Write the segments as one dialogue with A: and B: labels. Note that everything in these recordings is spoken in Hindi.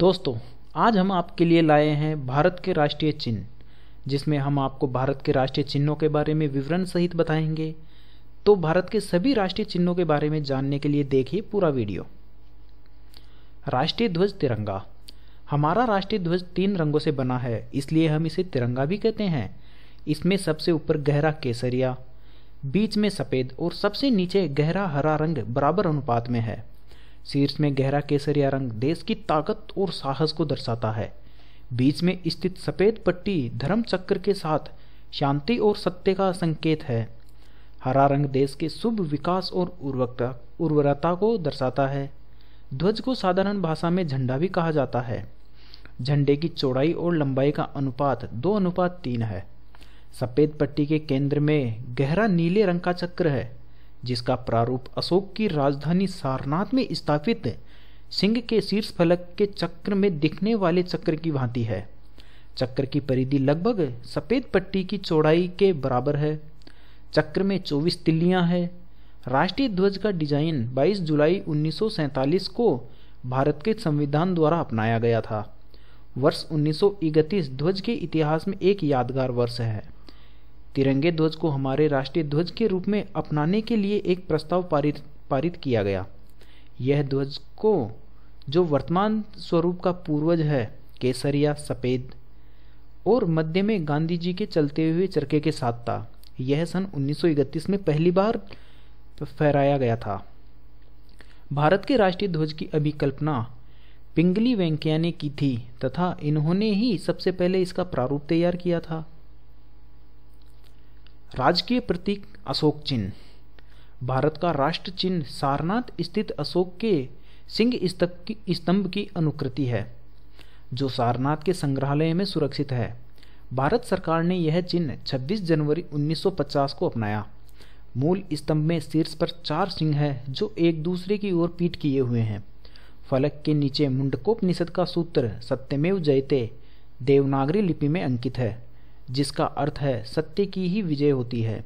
A: दोस्तों आज हम आपके लिए लाए हैं भारत के राष्ट्रीय चिन्ह जिसमें हम आपको भारत के राष्ट्रीय चिन्हों के बारे में विवरण सहित बताएंगे तो भारत के सभी राष्ट्रीय चिन्हों के बारे में जानने के लिए देखिए पूरा वीडियो राष्ट्रीय ध्वज तिरंगा हमारा राष्ट्रीय ध्वज तीन रंगों से बना है इसलिए हम इसे तिरंगा भी कहते हैं इसमें सबसे ऊपर गहरा केसरिया बीच में सफ़ेद और सबसे नीचे गहरा हरा रंग बराबर अनुपात में है शीर्ष में गहरा केसरिया रंग देश की ताकत और साहस को दर्शाता है बीच में स्थित सफ़ेद पट्टी धर्म चक्र के साथ शांति और सत्य का संकेत है हरा रंग देश के शुभ विकास और उर्वरता उर्वरता को दर्शाता है ध्वज को साधारण भाषा में झंडा भी कहा जाता है झंडे की चौड़ाई और लंबाई का अनुपात दो अनुपात तीन है सफ़ेद पट्टी के केंद्र में गहरा नीले रंग का चक्र है जिसका प्रारूप अशोक की राजधानी सारनाथ में स्थापित सिंह के शीर्ष फलक के चक्र में दिखने वाले चक्र की भांति है चक्र की परिधि लगभग सफ़ेद पट्टी की चौड़ाई के बराबर है चक्र में 24 तिल्लियां हैं राष्ट्रीय ध्वज का डिजाइन 22 जुलाई 1947 को भारत के संविधान द्वारा अपनाया गया था वर्ष उन्नीस ध्वज के इतिहास में एक यादगार वर्ष है तिरंगे ध्वज को हमारे राष्ट्रीय ध्वज के रूप में अपनाने के लिए एक प्रस्ताव पारित पारित किया गया यह ध्वज को जो वर्तमान स्वरूप का पूर्वज है केसरिया सफ़ेद और मध्य में गांधी जी के चलते हुए चरखे के साथ था यह सन 1931 में पहली बार फहराया गया था भारत के राष्ट्रीय ध्वज की अभिकल्पना पिंगली वेंकैया ने की थी तथा इन्होंने ही सबसे पहले इसका प्रारूप तैयार किया था राजकीय प्रतीक अशोक चिन्ह भारत का राष्ट्र चिन्ह सारनाथ स्थित अशोक के सिंह स्तंभ की अनुकृति है जो सारनाथ के संग्रहालय में सुरक्षित है भारत सरकार ने यह चिन्ह 26 जनवरी 1950 को अपनाया मूल स्तंभ में शीर्ष पर चार सिंह हैं जो एक दूसरे की ओर पीट किए हुए हैं फलक के नीचे मुंडकोपनिषद का सूत्र सत्यमेव जयते देवनागरी लिपि में अंकित है जिसका अर्थ है सत्य की ही विजय होती है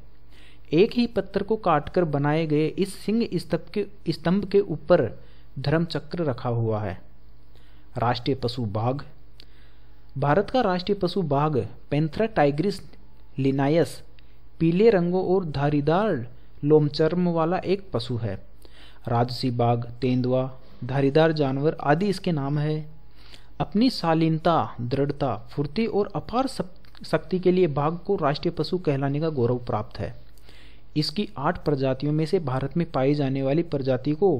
A: एक ही पत्थर को काटकर बनाए गए इस सिंह स्तंभ के स्तंभ के ऊपर धर्मचक्र रखा हुआ है राष्ट्रीय पशु बाघ भारत का राष्ट्रीय पशु बाघ पेंथ्रा टाइग्रिस लिनायस पीले रंगों और धारीदार लोमचर्म वाला एक पशु है राजसी बाघ तेंदुआ धारीदार जानवर आदि इसके नाम है अपनी शालीनता दृढ़ता फुर्ती और अपार शक्ति के लिए बाघ को राष्ट्रीय पशु कहलाने का गौरव प्राप्त है इसकी आठ प्रजातियों में से भारत में पाई जाने वाली प्रजाति को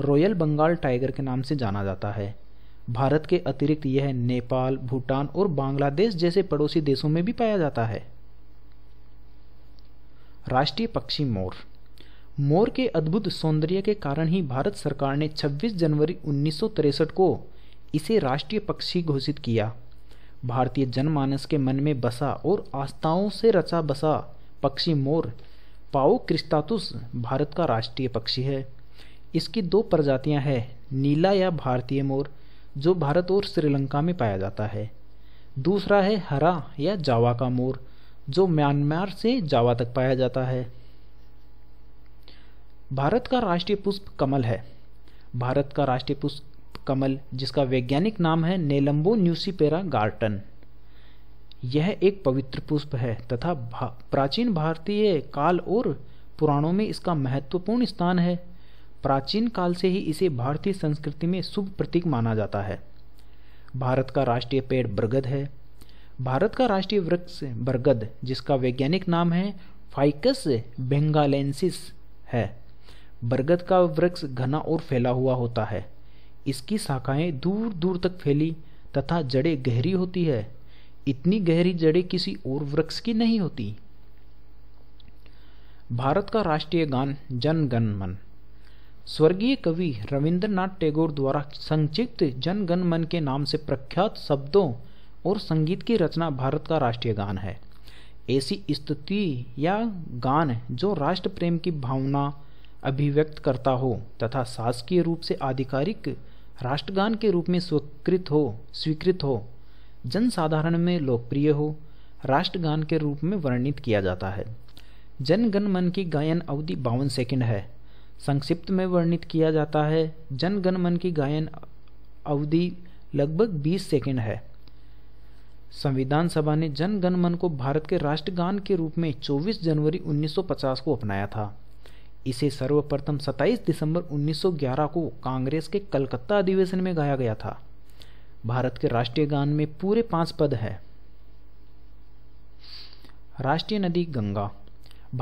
A: रॉयल बंगाल टाइगर के नाम से जाना जाता है भारत के अतिरिक्त यह नेपाल भूटान और बांग्लादेश जैसे पड़ोसी देशों में भी पाया जाता है राष्ट्रीय पक्षी मोर मोर के अद्भुत सौंदर्य के कारण ही भारत सरकार ने 26 जनवरी उन्नीस को इसे राष्ट्रीय पक्षी घोषित किया भारतीय जनमानस के मन में बसा और आस्थाओं से रचा बसा पक्षी मोर पाओ क्रिस्तातुस भारत का राष्ट्रीय पक्षी है इसकी दो प्रजातियां हैं नीला या भारतीय मोर जो भारत और श्रीलंका में पाया जाता है दूसरा है हरा या जावा का मोर जो म्यांमार से जावा तक पाया जाता है भारत का राष्ट्रीय पुष्प कमल है भारत का राष्ट्रीय पुष्प कमल जिसका वैज्ञानिक नाम है नेलम्बो न्यूसीपेरा गार्टन यह एक पवित्र पुष्प है तथा भा, प्राचीन भारतीय काल और पुराणों में इसका महत्वपूर्ण स्थान है प्राचीन काल से ही इसे भारतीय संस्कृति में शुभ प्रतीक माना जाता है भारत का राष्ट्रीय पेड़ बरगद है भारत का राष्ट्रीय वृक्ष बरगद जिसका वैज्ञानिक नाम है फाइकस बेंगालेंसिस है बरगद का वृक्ष घना और फैला हुआ होता है इसकी शाखाएं दूर दूर तक फैली तथा जड़ें गहरी होती है इतनी गहरी जड़ें किसी और वृक्ष की नहीं होती भारत का राष्ट्रीय गान जन गण मन स्वर्गीय कवि रविंद्रनाथ टैगोर द्वारा संक्षिप्त जन गण मन के नाम से प्रख्यात शब्दों और संगीत की रचना भारत का राष्ट्रीय गान है ऐसी स्तुति या गान जो राष्ट्र प्रेम की भावना अभिव्यक्त करता हो तथा शासकीय रूप से आधिकारिक राष्ट्रगान के रूप में स्वीकृत हो स्वीकृत हो जनसाधारण में लोकप्रिय हो राष्ट्रगान के रूप में वर्णित किया जाता है जन गण मन की गायन अवधि बावन सेकंड है संक्षिप्त में वर्णित किया जाता है जन गण मन की गायन अवधि लगभग 20 सेकंड है संविधान सभा ने जन गण मन को भारत के राष्ट्रगान के रूप में 24 जनवरी 1950 को अपनाया था इसे सर्वप्रथम 27 दिसंबर 1911 को कांग्रेस के कलकत्ता अधिवेशन में गाया गया था भारत के राष्ट्रीय गान में पूरे पांच पद है राष्ट्रीय नदी गंगा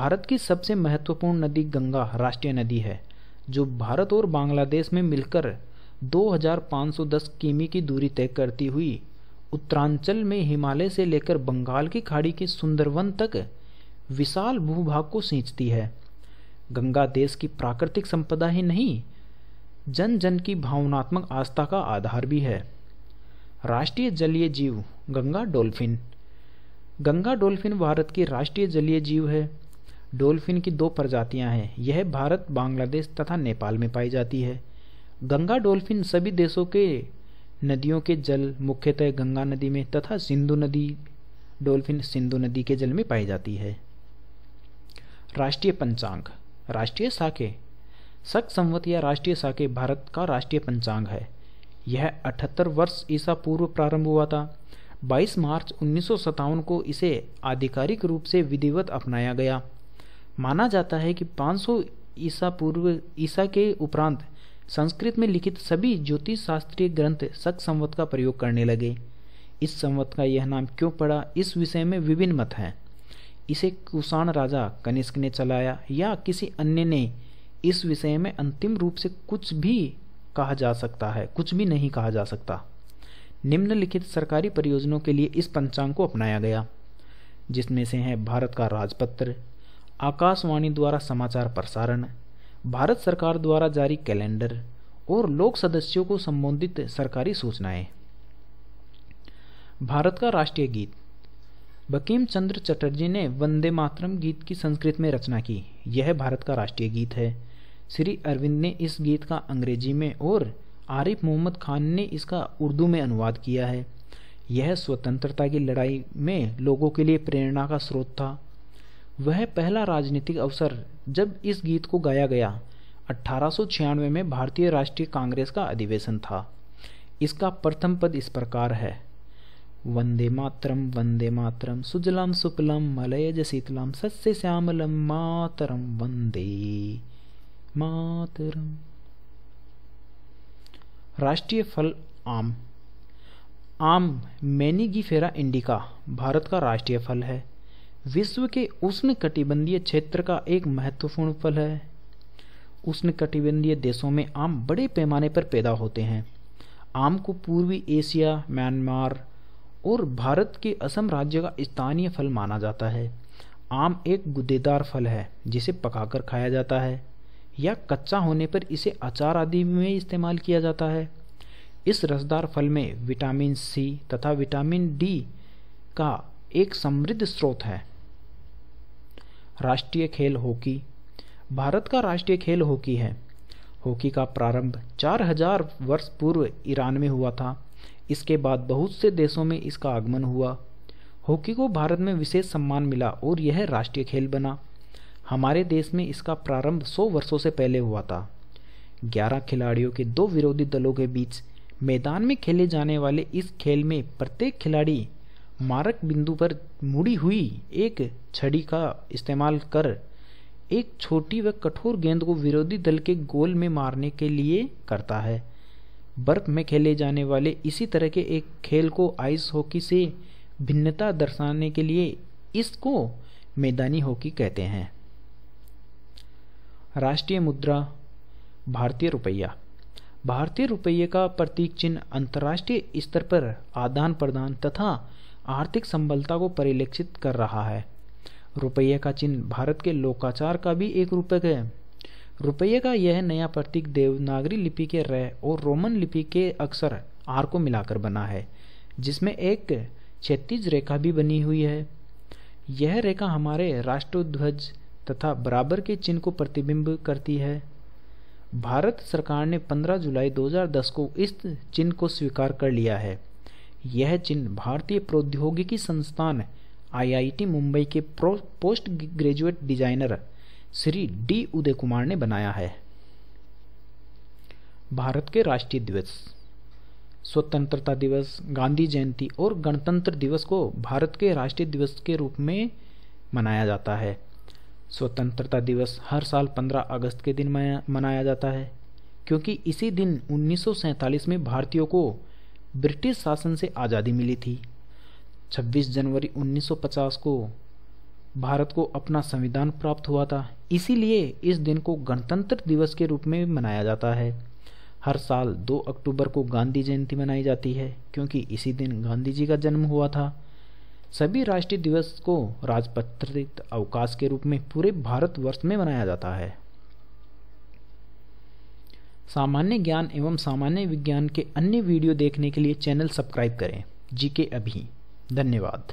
A: भारत की सबसे महत्वपूर्ण नदी गंगा राष्ट्रीय नदी है जो भारत और बांग्लादेश में मिलकर 2510 किमी की दूरी तय करती हुई उत्तरांचल में हिमालय से लेकर बंगाल की खाड़ी के सुंदरवन तक विशाल भूभाग को सींचती है गंगा देश की प्राकृतिक संपदा ही नहीं जन जन की भावनात्मक आस्था का आधार भी है राष्ट्रीय जलीय जीव गंगा डॉल्फिन गंगा डॉल्फिन भारत की राष्ट्रीय जलीय जीव है डॉल्फिन की दो प्रजातियां हैं यह भारत बांग्लादेश तथा नेपाल में पाई जाती है गंगा डॉल्फिन सभी देशों के नदियों के जल मुख्यतः गंगा नदी में तथा सिंधु नदी डॉल्फिन सिंधु नदी के जल में पाई जाती है राष्ट्रीय पंचांग राष्ट्रीय साके सक संवत या राष्ट्रीय साके भारत का राष्ट्रीय पंचांग है यह 78 वर्ष ईसा पूर्व प्रारंभ हुआ था 22 मार्च उन्नीस को इसे आधिकारिक रूप से विधिवत अपनाया गया माना जाता है कि 500 ईसा पूर्व ईसा के उपरांत संस्कृत में लिखित सभी ज्योतिष शास्त्रीय ग्रंथ सक संवत का प्रयोग करने लगे इस संवत का यह नाम क्यों पड़ा इस विषय में विभिन्न मत हैं इसे कुषाण राजा कनिष्क ने चलाया या किसी अन्य ने इस विषय में अंतिम रूप से कुछ भी कहा जा सकता है कुछ भी नहीं कहा जा सकता निम्नलिखित सरकारी परियोजनाओं के लिए इस पंचांग को अपनाया गया जिसमें से हैं भारत का राजपत्र आकाशवाणी द्वारा समाचार प्रसारण भारत सरकार द्वारा जारी कैलेंडर और लोक सदस्यों को संबोधित सरकारी सूचनाएं भारत का राष्ट्रीय गीत बकीम चंद्र चटर्जी ने वंदे मातरम गीत की संस्कृत में रचना की यह भारत का राष्ट्रीय गीत है श्री अरविंद ने इस गीत का अंग्रेजी में और आरिफ मोहम्मद खान ने इसका उर्दू में अनुवाद किया है यह स्वतंत्रता की लड़ाई में लोगों के लिए प्रेरणा का स्रोत था वह पहला राजनीतिक अवसर जब इस गीत को गाया गया अठारह में भारतीय राष्ट्रीय कांग्रेस का अधिवेशन था इसका प्रथम पद इस प्रकार है वंदे मातरम वंदे मातरम सुजलम सुपलम मलयज शीतलम सस्य श्यामलम मातरम वंदे मातरम राष्ट्रीय फल आम आम मैनीगीफेरा इंडिका भारत का राष्ट्रीय फल है विश्व के उष्ण कटिबंधीय क्षेत्र का एक महत्वपूर्ण फल है उष्ण कटिबंधीय देशों में आम बड़े पैमाने पर पैदा होते हैं आम को पूर्वी एशिया म्यांमार और भारत के असम राज्य का स्थानीय फल माना जाता है आम एक गुदेदार फल है जिसे पकाकर खाया जाता है या कच्चा होने पर इसे अचार आदि में इस्तेमाल किया जाता है इस रसदार फल में विटामिन सी तथा विटामिन डी का एक समृद्ध स्रोत है राष्ट्रीय खेल हॉकी भारत का राष्ट्रीय खेल हॉकी है हॉकी का प्रारंभ 4000 वर्ष पूर्व ईरान में हुआ था इसके बाद बहुत से देशों में इसका आगमन हुआ हॉकी को भारत में विशेष सम्मान मिला और यह राष्ट्रीय खेल बना हमारे देश में इसका प्रारंभ 100 वर्षों से पहले हुआ था 11 खिलाड़ियों के दो विरोधी दलों के बीच मैदान में खेले जाने वाले इस खेल में प्रत्येक खिलाड़ी मारक बिंदु पर मुड़ी हुई एक छड़ी का इस्तेमाल कर एक छोटी व कठोर गेंद को विरोधी दल के गोल में मारने के लिए करता है बर्फ में खेले जाने वाले इसी तरह के एक खेल को आइस हॉकी से भिन्नता दर्शाने के लिए इसको मैदानी हॉकी कहते हैं राष्ट्रीय मुद्रा भारतीय रुपया भारतीय रुपये का प्रतीक चिन्ह अंतर्राष्ट्रीय स्तर पर आदान प्रदान तथा आर्थिक संबलता को परिलक्षित कर रहा है रुपये का चिन्ह भारत के लोकाचार का भी एक रूपक है रुपये का यह नया प्रतीक देवनागरी लिपि के र और रोमन लिपि के अक्षर आर को मिलाकर बना है जिसमें एक क्षैतिज रेखा भी बनी हुई है यह रेखा हमारे राष्ट्रध्वज तथा बराबर के चिन्ह को प्रतिबिंब करती है भारत सरकार ने 15 जुलाई 2010 को इस चिन्ह को स्वीकार कर लिया है यह चिन्ह भारतीय प्रौद्योगिकी संस्थान आईआईटी मुंबई के post graduate designer Shri D Uday Kumar ने बनाया है भारत के राष्ट्रीय दिवस स्वतंत्रता दिवस गांधी जयंती और गणतंत्र दिवस को भारत के राष्ट्रीय दिवस के रूप में मनाया जाता है स्वतंत्रता दिवस हर साल 15 अगस्त के दिन मनाया जाता है क्योंकि इसी दिन उन्नीस में भारतीयों को ब्रिटिश शासन से आज़ादी मिली थी 26 जनवरी 1950 को भारत को अपना संविधान प्राप्त हुआ था इसीलिए इस दिन को गणतंत्र दिवस के रूप में मनाया जाता है हर साल 2 अक्टूबर को गांधी जयंती मनाई जाती है क्योंकि इसी दिन गांधी जी का जन्म हुआ था सभी राष्ट्रीय दिवस को राजपत्रित अवकाश के रूप में पूरे भारतवर्ष में मनाया जाता है सामान्य ज्ञान एवं सामान्य विज्ञान के अन्य वीडियो देखने के लिए चैनल सब्सक्राइब करें जी के अभी धन्यवाद